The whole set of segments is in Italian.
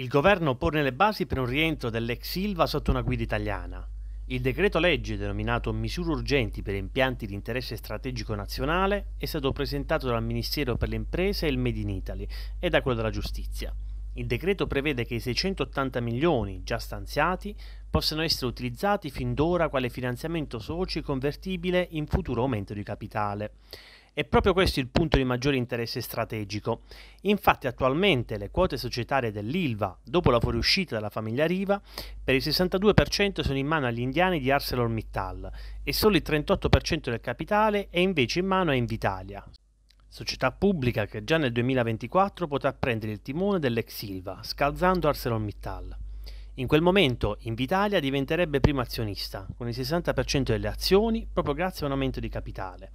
Il governo pone le basi per un rientro dell'ex Silva sotto una guida italiana. Il decreto legge, denominato Misure urgenti per impianti di interesse strategico nazionale, è stato presentato dal Ministero per le imprese e il Made in Italy e da quello della giustizia. Il decreto prevede che i 680 milioni già stanziati possano essere utilizzati fin d'ora quale finanziamento soci convertibile in futuro aumento di capitale. È proprio questo il punto di maggiore interesse strategico. Infatti attualmente le quote societarie dell'ILVA, dopo la fuoriuscita dalla famiglia Riva, per il 62% sono in mano agli indiani di ArcelorMittal e solo il 38% del capitale è invece in mano a Invitalia, società pubblica che già nel 2024 potrà prendere il timone dell'ex ILVA, scalzando ArcelorMittal. In quel momento Invitalia diventerebbe primo azionista, con il 60% delle azioni proprio grazie a un aumento di capitale.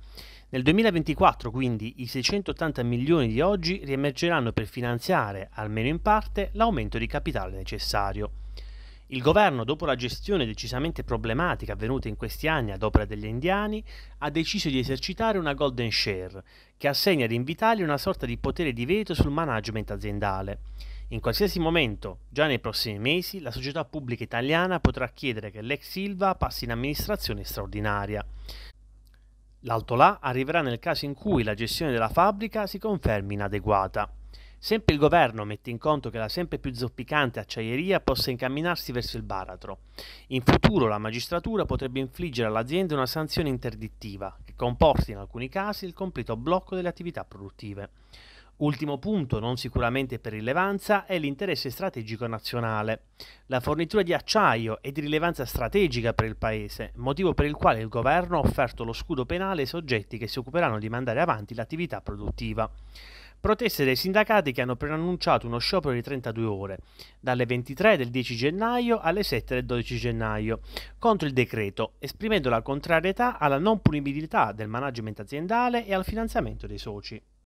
Nel 2024 quindi i 680 milioni di oggi riemergeranno per finanziare, almeno in parte, l'aumento di capitale necessario. Il governo, dopo la gestione decisamente problematica avvenuta in questi anni ad opera degli indiani, ha deciso di esercitare una golden share, che assegna ad Invitalia una sorta di potere di veto sul management aziendale. In qualsiasi momento, già nei prossimi mesi, la società pubblica italiana potrà chiedere che l'ex Silva passi in amministrazione straordinaria. L'altolà arriverà nel caso in cui la gestione della fabbrica si confermi inadeguata. Sempre il governo mette in conto che la sempre più zoppicante acciaieria possa incamminarsi verso il baratro. In futuro la magistratura potrebbe infliggere all'azienda una sanzione interdittiva, che comporti in alcuni casi il completo blocco delle attività produttive. Ultimo punto, non sicuramente per rilevanza, è l'interesse strategico nazionale. La fornitura di acciaio è di rilevanza strategica per il Paese, motivo per il quale il Governo ha offerto lo scudo penale ai soggetti che si occuperanno di mandare avanti l'attività produttiva. Proteste dei sindacati che hanno preannunciato uno sciopero di 32 ore, dalle 23 del 10 gennaio alle 7 del 12 gennaio, contro il decreto, esprimendo la contrarietà alla non punibilità del management aziendale e al finanziamento dei soci.